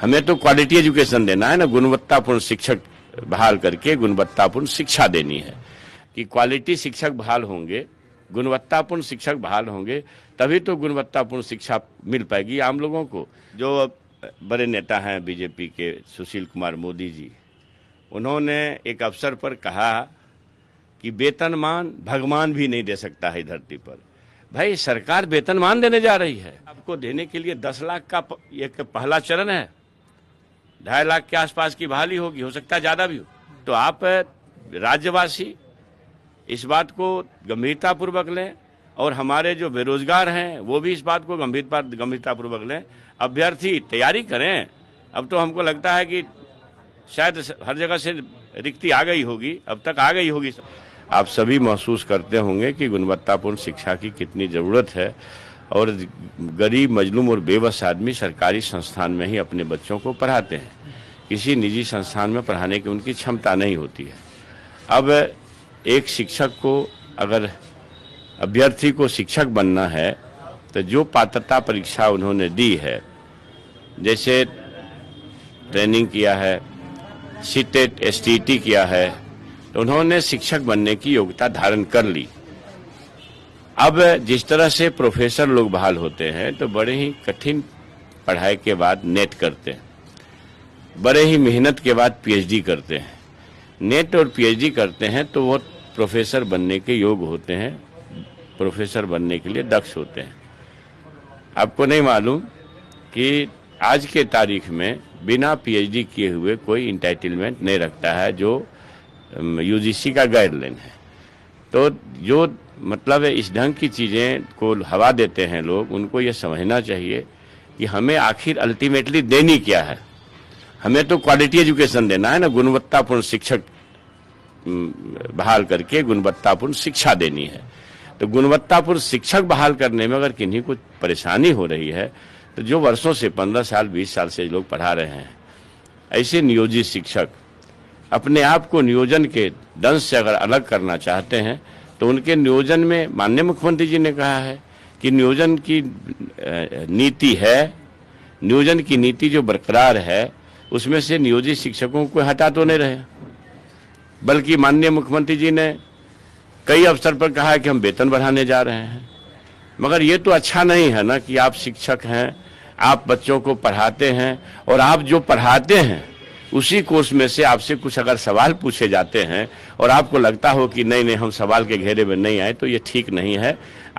हमें तो quality education देना है ना गुणवत्तापूर्ण शिक्षक बहाल करके गुणवत्तापूर्ण शिक्षा देनी है कि क्वालिटी शिक्षक बहाल होंगे गुणवत्तापूर्ण शिक्षक बहाल होंगे तभी तो गुणवत्तापूर्ण शिक्षा मिल पाएगी आम लोगों को जो बड़े नेता हैं बीजेपी के सुशील कुमार मोदी जी उन्होंने एक अवसर पर कहा कि वेतनमान भगवान भी नहीं दे सकता है धरती पर भाई सरकार वेतनमान देने जा रही है आपको देने के लिए दस लाख का एक पहला चरण है ढाई लाख के आसपास की बहाली होगी हो सकता है ज़्यादा भी हो तो आप राज्यवासी इस बात को गंभीरतापूर्वक लें और हमारे जो बेरोजगार हैं वो भी इस बात को गंभीरता गंभीरतापूर्वक लें अभ्यर्थी तैयारी करें अब तो हमको लगता है कि शायद हर जगह से रिक्ति आ गई होगी अब तक आ गई होगी आप सभी महसूस करते होंगे कि गुणवत्तापूर्ण शिक्षा की कितनी ज़रूरत है और गरीब मजलूम और बेबस आदमी सरकारी संस्थान में ही अपने बच्चों को पढ़ाते हैं किसी निजी संस्थान में पढ़ाने की उनकी क्षमता नहीं होती है अब एक शिक्षक को अगर अभ्यर्थी को शिक्षक बनना है तो जो पात्रता परीक्षा उन्होंने दी है जैसे ट्रेनिंग किया है सीटेट एस किया है तो उन्होंने शिक्षक बनने की योग्यता धारण कर ली अब जिस तरह से प्रोफेसर लोग बहाल होते हैं तो बड़े ही कठिन पढ़ाई के बाद नेट करते हैं बड़े ही मेहनत के बाद पीएचडी करते हैं नेट और पीएचडी करते हैं तो वो प्रोफेसर बनने के योग होते हैं प्रोफेसर बनने के लिए दक्ष होते हैं आपको नहीं मालूम कि आज के तारीख में बिना पीएचडी किए हुए कोई इंटाइटलमेंट नहीं रखता है जो यूजीसी का गाइडलाइन है तो जो मतलब है इस ढंग की चीज़ें को हवा देते हैं लोग उनको ये समझना चाहिए कि हमें आखिर अल्टीमेटली देनी क्या है हमें तो क्वालिटी एजुकेशन देना है ना गुणवत्तापूर्ण शिक्षक बहाल करके गुणवत्तापूर्ण शिक्षा देनी है तो गुणवत्तापूर्ण शिक्षक बहाल करने में अगर किन्हीं को परेशानी हो रही है तो जो वर्षों से पंद्रह साल बीस साल से लोग पढ़ा रहे हैं ऐसे नियोजित शिक्षक अपने आप को नियोजन के दंश से अगर अलग करना चाहते हैं तो उनके नियोजन में माननीय मुख्यमंत्री जी ने कहा है कि नियोजन की नीति है नियोजन की नीति जो बरकरार है उसमें से नियोजित शिक्षकों को हटा तो नहीं रहे बल्कि माननीय मुख्यमंत्री जी ने कई अवसर पर कहा है कि हम वेतन बढ़ाने जा रहे हैं मगर ये तो अच्छा नहीं है ना कि आप शिक्षक हैं आप बच्चों को पढ़ाते हैं और आप जो पढ़ाते हैं उसी कोर्स में से आपसे कुछ अगर सवाल पूछे जाते हैं और आपको लगता हो कि नहीं नहीं हम सवाल के घेरे में नहीं आए तो ये ठीक नहीं है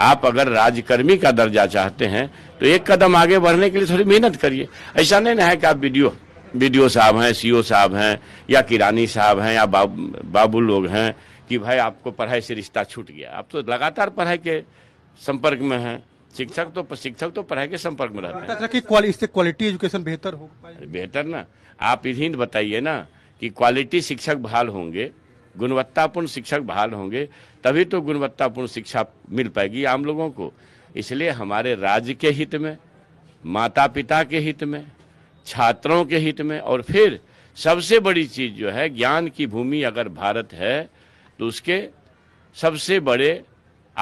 आप अगर राजकर्मी का दर्जा चाहते हैं तो एक कदम आगे बढ़ने के लिए थोड़ी मेहनत करिए ऐसा नहीं ना है कि आप वीडियो वीडियो साहब हैं सी साहब हैं या किरानी साहब हैं या बाब, बाबू लोग हैं कि भाई आपको पढ़ाई से रिश्ता छूट गया आप तो लगातार पढ़ाई के संपर्क में हैं शिक्षक तो शिक्षक तो पढ़ाई के संपर्क में रहते हैं अच्छा, इससे क्वालिटी एजुकेशन बेहतर हो बेहतर ना आप इन्हीं बताइए ना कि क्वालिटी शिक्षक बहाल होंगे गुणवत्तापूर्ण शिक्षक बहाल होंगे तभी तो गुणवत्तापूर्ण शिक्षा मिल पाएगी आम लोगों को इसलिए हमारे राज्य के हित में माता पिता के हित में छात्रों के हित में और फिर सबसे बड़ी चीज़ जो है ज्ञान की भूमि अगर भारत है तो उसके सबसे बड़े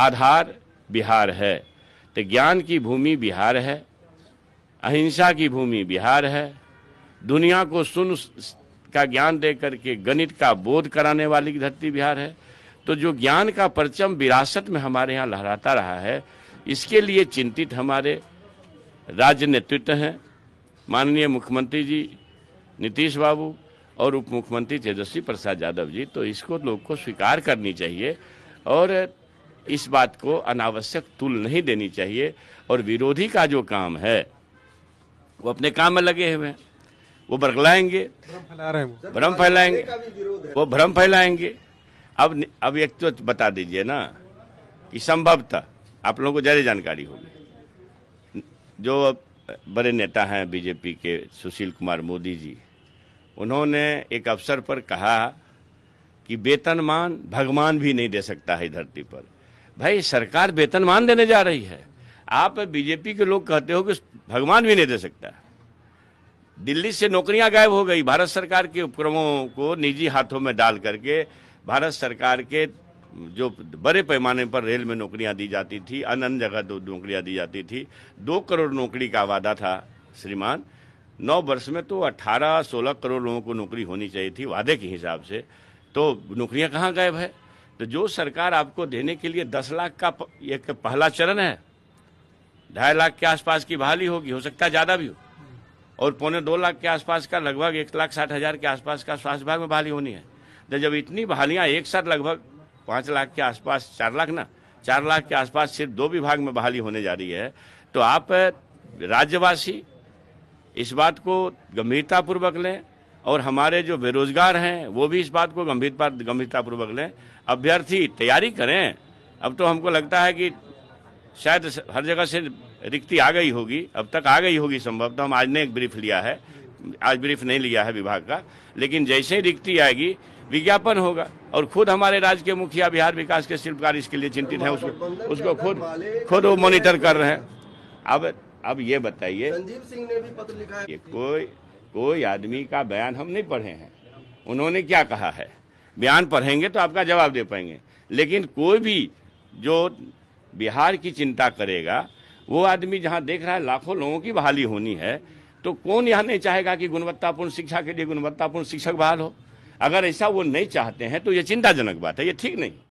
आधार बिहार है तो ज्ञान की भूमि बिहार है अहिंसा की भूमि बिहार है दुनिया को सुन का ज्ञान दे करके गणित का बोध कराने वाली की धरती बिहार है तो जो ज्ञान का परचम विरासत में हमारे यहाँ लहराता रहा है इसके लिए चिंतित हमारे राज्य नेतृत्व हैं माननीय मुख्यमंत्री जी नीतीश बाबू और उप मुख्यमंत्री तेजस्वी प्रसाद यादव जी तो इसको लोग को स्वीकार करनी चाहिए और इस बात को अनावश्यक तुल नहीं देनी चाहिए और विरोधी का जो काम है वो अपने काम में लगे हुए हैं वो बरगलाएंगे भ्रम फैलाएंगे वो भ्रम फैलाएंगे अब अब एक तो बता दीजिए ना कि संभवतः आप लोगों को ज़्यादा जानकारी होगी जो बड़े नेता हैं बीजेपी के सुशील कुमार मोदी जी उन्होंने एक अवसर पर कहा कि वेतनमान भगवान भी नहीं दे सकता है धरती पर भाई सरकार वेतनमान देने जा रही है आप बीजेपी के लोग कहते हो कि भगवान भी नहीं दे सकता दिल्ली से नौकरियां गायब हो गई भारत सरकार के उपक्रमों को निजी हाथों में डाल करके भारत सरकार के जो बड़े पैमाने पर रेल में नौकरियां दी जाती थी अन्य अन्य जगह दो नौकरियां दी जाती थी दो करोड़ नौकरी का वादा था श्रीमान नौ वर्ष में तो अट्ठारह सोलह करोड़ लोगों को नौकरी होनी चाहिए थी वादे के हिसाब से तो नौकरियां कहाँ गायब है तो जो सरकार आपको देने के लिए दस लाख का एक पहला चरण है ढाई लाख के आसपास की बहाली होगी हो सकता है ज़्यादा भी हो और पौने दो लाख के आसपास का लगभग एक लाख साठ हज़ार के आसपास का स्वास्थ्य विभाग में बहाली होनी है तो जब इतनी बहालियाँ एक साथ लगभग पाँच लाख के आसपास चार लाख ना चार लाख के आसपास सिर्फ दो विभाग में बहाली होने जा रही है तो आप राज्यवासी इस बात को गंभीरतापूर्वक लें और हमारे जो बेरोजगार हैं वो भी इस बात को गंभीरता गंभीरतापूर्वक लें अभ्यर्थी तैयारी करें अब तो हमको लगता है कि शायद हर जगह से रिक्ति आ गई होगी अब तक आ गई होगी संभव तो हम आज ने एक ब्रीफ लिया है आज ब्रीफ नहीं लिया है विभाग का लेकिन जैसे ही रिक्ति आएगी विज्ञापन होगा और खुद हमारे राज्य के मुखिया बिहार विकास के शिल्पकार इसके लिए चिंतित हैं उसको उसको खुद खुद वो मॉनिटर कर रहे हैं अब अब ये बताइए संजीव सिंह ने भी पत्र लिखा है कोई कोई आदमी का बयान हम नहीं पढ़े हैं उन्होंने क्या कहा है बयान पढ़ेंगे तो आपका जवाब दे पाएंगे लेकिन कोई भी जो बिहार की चिंता करेगा वो आदमी जहाँ देख रहा है लाखों लोगों की बहाली होनी है तो कौन यह नहीं चाहेगा कि गुणवत्तापूर्ण शिक्षा के लिए गुणवत्तापूर्ण शिक्षक बहाल हो अगर ऐसा वो नहीं चाहते हैं तो ये चिंताजनक बात है ये ठीक नहीं